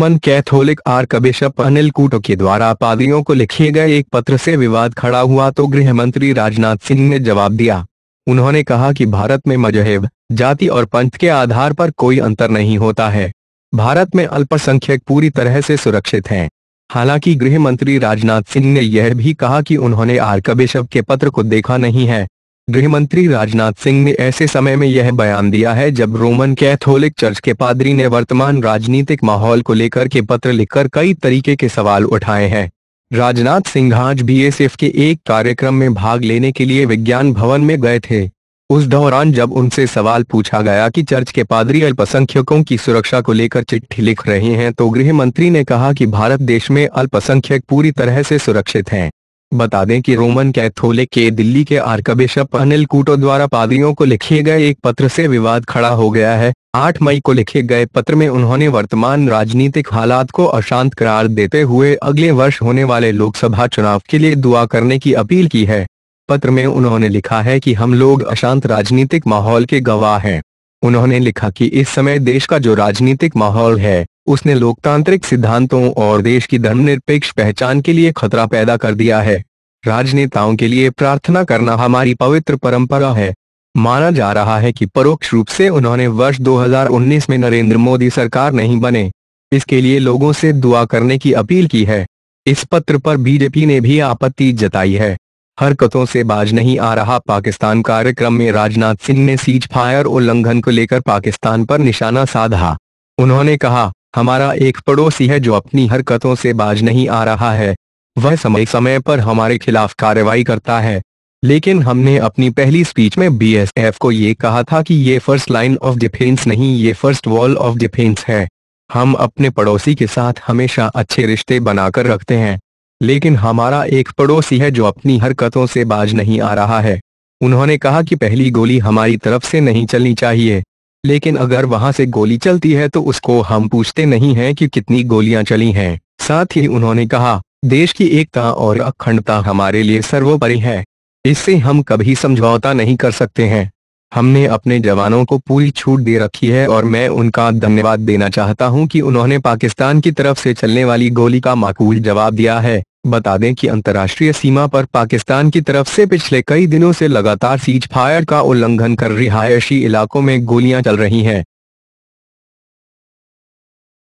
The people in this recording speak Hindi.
Roman Catholic archbishop Anil Couto के द्वारा पादियों को लिखे गए एक पत्र से विवाद खड़ा हुआ तो गृह मंत्री राजनाथ सिंह ने जवाब दिया उन्होंने कहा कि भारत में मजहब जाति और पंथ के आधार पर कोई अंतर नहीं होता है भारत में अल्पसंख्यक पूरी तरह से सुरक्षित हैं हालांकि गृह मंत्री राजनाथ सिंह ने यह भी कहा कि उन्होंने आर्कबिशप के पत्र को देखा नहीं है गृहमंत्री राजनाथ सिंह ने ऐसे समय में यह बयान दिया है जब रोमन कैथोलिक चर्च के पादरी ने वर्तमान राजनीतिक माहौल को लेकर के पत्र लिखकर कई तरीके के सवाल उठाए हैं राजनाथ सिंह आज बीएसएफ के एक कार्यक्रम में भाग लेने के लिए विज्ञान भवन में गए थे उस दौरान जब उनसे सवाल पूछा गया कि चर्च के पादरी अल्पसंख्यकों की सुरक्षा को लेकर चिट्ठी लिख रहे हैं तो गृह मंत्री ने कहा कि भारत देश में अल्पसंख्यक पूरी तरह से सुरक्षित हैं बता दें कि रोमन कैथोलिक के दिल्ली के आर्कबिशप अनिल कूटो द्वारा पादरियों को लिखे गए एक पत्र से विवाद खड़ा हो गया है 8 मई को लिखे गए पत्र में उन्होंने वर्तमान राजनीतिक हालात को अशांत करार देते हुए अगले वर्ष होने वाले लोकसभा चुनाव के लिए दुआ करने की अपील की है पत्र में उन्होंने लिखा है की हम लोग अशांत राजनीतिक माहौल के गवाह है उन्होंने लिखा की इस समय देश का जो राजनीतिक माहौल है उसने लोकतांत्रिक सिद्धांतों और देश की धर्मनिरपेक्ष पहचान के लिए खतरा पैदा कर दिया है राजनेताओं के लिए प्रार्थना करना हमारी पवित्र परंपरा है माना जा रहा है कि परोक्ष रूप से उन्होंने वर्ष 2019 में नरेंद्र मोदी सरकार नहीं बने इसके लिए लोगों से दुआ करने की अपील की है इस पत्र पर बीजेपी ने भी आपत्ति जताई है हरकतों से बाज नहीं आ रहा पाकिस्तान कार्यक्रम में राजनाथ सिंह ने सीज फायर उल्लंघन को लेकर पाकिस्तान पर निशाना साधा उन्होंने कहा हमारा एक पड़ोसी है जो अपनी हरकतों से बाज नहीं आ रहा है वह समय समय पर हमारे खिलाफ कार्रवाई करता है लेकिन हमने अपनी पहली स्पीच में बीएसएफ को ये कहा था कि ये फर्स्ट लाइन ऑफ डिफेंस नहीं ये फर्स्ट वॉल ऑफ डिफेंस है हम अपने पड़ोसी के साथ हमेशा अच्छे रिश्ते बनाकर रखते हैं लेकिन हमारा एक पड़ोसी है जो अपनी हरकतों से बाज नहीं आ रहा है उन्होंने कहा कि पहली गोली हमारी तरफ से नहीं चलनी चाहिए लेकिन अगर वहां से गोली चलती है तो उसको हम पूछते नहीं हैं कि कितनी गोलियां चली हैं साथ ही उन्होंने कहा देश की एकता और अखंडता हमारे लिए सर्वोपरि है इससे हम कभी समझौता नहीं कर सकते हैं हमने अपने जवानों को पूरी छूट दे रखी है और मैं उनका धन्यवाद देना चाहता हूं कि उन्होंने पाकिस्तान की तरफ से चलने वाली गोली का माकूल जवाब दिया है बता दें कि अंतर्राष्ट्रीय सीमा पर पाकिस्तान की तरफ से पिछले कई दिनों से लगातार सीज फायर का उल्लंघन कर रिहायशी इलाकों में गोलियां चल रही हैं